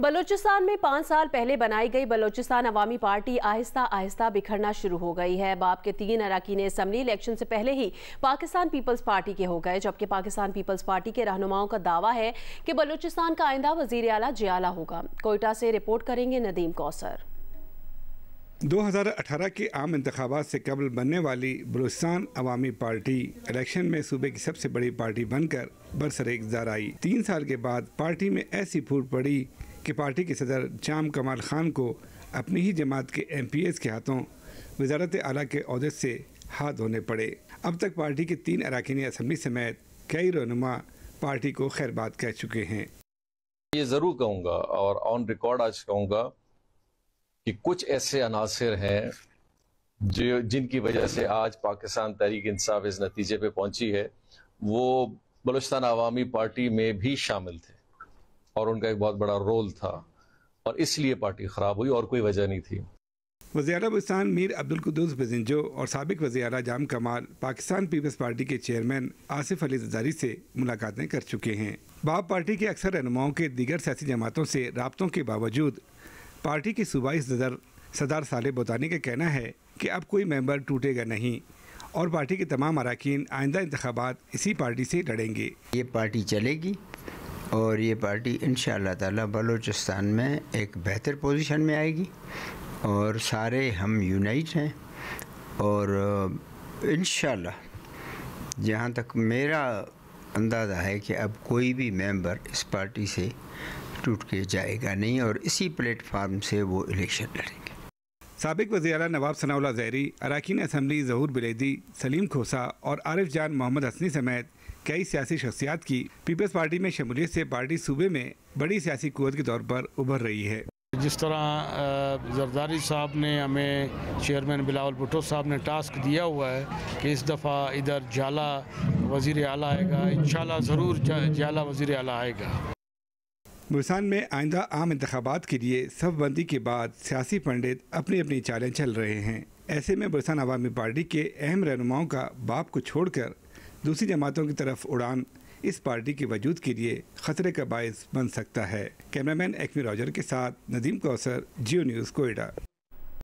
बलूचिस्तान में पाँच साल पहले बनाई गई बलूचिस्तान अवामी पार्टी आहिस्ता आहिस्ता बिखरना शुरू हो गई है बाप के तीन अरकान असम्बली इलेक्शन से पहले ही पाकिस्तान पीपल्स पार्टी के हो गए जबकि पाकिस्तान पीपल्स पार्टी के रहनुमाओं का दावा है कि बलूचिस्तान का आइंदा वजीर अला जियाला होगा कोयटा से रिपोर्ट करेंगे नदीम कौसर 2018 के आम इंतबात से कबल बनने वाली बलोचिस्तान अवामी पार्टी इलेक्शन में सूबे की सबसे बड़ी पार्टी बनकर बरसर एक आई तीन साल के बाद पार्टी में ऐसी फूट पड़ी कि पार्टी के सदर जाम कमाल खान को अपनी ही जमात के एम के हाथों वजारत आला के अहदे से हाथ धोने पड़े अब तक पार्टी के तीन अरकानी असम्बली समेत कई रहनुमा पार्टी को खैरबाद कह चुके हैं ये ज़रूर कहूँगा और ऑन रिकॉर्ड आज कहूँगा कि कुछ ऐसे अनासर हैं जो जिनकी वजह से आज पाकिस्तान तहरीक इंसाफ इस नतीजे पे पहुंची है वो बलुचस्तान अवामी पार्टी में भी शामिल थे और उनका एक बहुत बड़ा रोल था और इसलिए पार्टी ख़राब हुई और कोई वजह नहीं थी वजी मीर अब्दुल कुदूस बजिंजो और सबक वजी जाम कमाल पाकिस्तान पीपल्स पार्टी के चेयरमैन आसिफ अली जदारी से मुलाकातें कर चुके हैं बाप पार्टी के अक्सर रहनुमाओं के दीगर सियासी जमातों से रबतों के बावजूद पार्टी के सूबाई सदर सदार साले बोतानी का कहना है कि अब कोई मेंबर टूटेगा नहीं और पार्टी के तमाम अरकान आइंदा इंतबात इसी पार्टी से लड़ेंगे ये पार्टी चलेगी और ये पार्टी इन ताला बलूचिस्तान में एक बेहतर पोजीशन में आएगी और सारे हम यूनाइट हैं और इन शहाँ तक मेरा अंदाज़ा है कि अब कोई भी मेंबर इस पार्टी से टूट के जाएगा नहीं और इसी प्लेटफार्म से वो इलेक्शन लड़ेंगे सबक वजी अला नवाब सनाउल्ला जहरी अरकान असम्बली जहूर बिलेदी सलीम खोसा और आरिफ जान मोहम्मद हसनी समेत कई सियासी शख्सियात की पीपल्स पार्टी में शमूलियत से पार्टी सूबे में बड़ी सियासी कुत के तौर पर उभर रही है जिस तरह जरदारी साहब ने हमें चेयरमैन बिलावल भुटो साहब ने टास्क दिया हुआ है कि इस दफ़ा इधर जाला वजीर अला आएगा इन ज़रूर जाला वजीर अला आएगा मुल्सान में आइंदा आम इंतबात के लिए सफबंदी के बाद सियासी पंडित अपनी अपनी चालें चल रहे हैं ऐसे में बुलसान आवामी पार्टी के अहम रहनुमाओं का बाप को छोड़कर दूसरी जमातों की तरफ उड़ान इस पार्टी के वजूद के लिए खतरे का बायस बन सकता है कैमरामैन एक्मी रॉजर के साथ नदीम कौसर जियो न्यूज़ कोयडा